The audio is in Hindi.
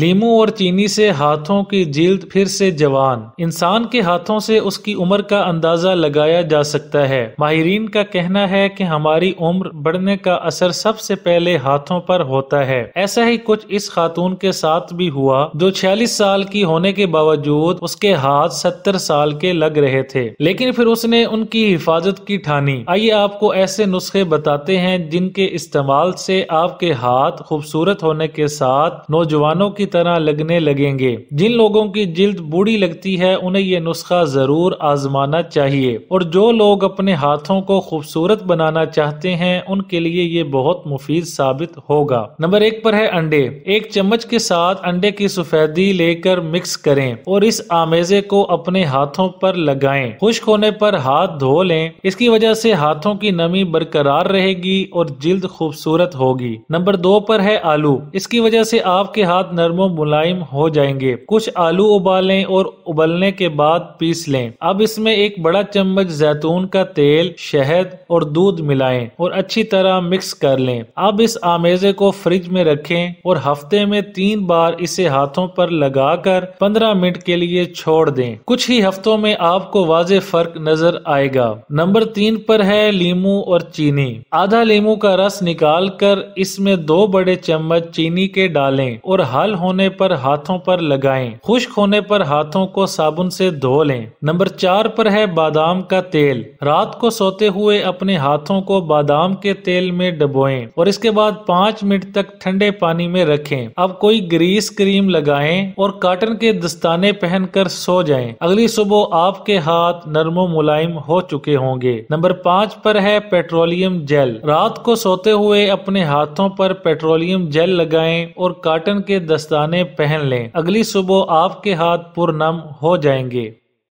लीमू और चीनी से हाथों की जिल्द फिर से जवान इंसान के हाथों से उसकी उम्र का अंदाजा लगाया जा सकता है माहरीन का कहना है कि हमारी उम्र बढ़ने का असर सबसे पहले हाथों पर होता है ऐसा ही कुछ इस खातून के साथ भी हुआ जो छियालीस साल की होने के बावजूद उसके हाथ सत्तर साल के लग रहे थे लेकिन फिर उसने उनकी हिफाजत की ठानी आइए आपको ऐसे नुस्खे बताते हैं जिनके इस्तेमाल से आपके हाथ खूबसूरत होने के साथ नौजवानों की की तरह लगने लगेंगे जिन लोगों की जिल्द बूढ़ी लगती है उन्हें ये नुस्खा ज़रूर आजमाना चाहिए और जो लोग अपने हाथों को खूबसूरत बनाना चाहते हैं उनके लिए ये बहुत मुफीद साबित होगा नंबर एक पर है अंडे एक चम्मच के साथ अंडे की सफेदी लेकर मिक्स करें और इस आमेजे को अपने हाथों पर लगाएं खुश्क होने पर हाथ धो लें इसकी वजह से हाथों की नमी बरकरार रहेगी और जिल्द खूबसूरत होगी नंबर दो पर है आलू इसकी वजह से आपके हाथ नर नरम मुलायम हो जाएंगे कुछ आलू उबालें और उबलने के बाद पीस लें अब इसमें एक बड़ा चम्मच जैतून का तेल शहद और दूध मिलाएं और अच्छी तरह मिक्स कर लें अब इस आमेजे को फ्रिज में रखें और हफ्ते में तीन बार इसे हाथों पर लगाकर 15 मिनट के लिए छोड़ दें कुछ ही हफ्तों में आपको वाज फर्क नजर आएगा नंबर तीन पर है लीमू और चीनी आधा लीमू का रस निकाल कर इसमें दो बड़े चम्मच चीनी के डालें और हल होने पर हाथों पर लगाएं खुश्क होने पर हाथों को साबुन से धो लें नंबर चार पर है बादाम का तेल रात को सोते हुए अपने हाथों को बादाम के तेल में डबोएं और इसके बाद पाँच मिनट तक ठंडे पानी में रखें अब कोई ग्रीस क्रीम लगाएं और काटन के दस्ताने पहनकर सो जाएं अगली सुबह आपके हाथ नरमो मुलायम हो चुके होंगे नंबर पाँच पर है पेट्रोलियम जेल रात को सोते हुए अपने हाथों पर पेट्रोलियम जेल लगाएं और काटन के दस्ताने दस्ताने पहन लें अगली सुबह आपके हाथ पुरनम हो जाएंगे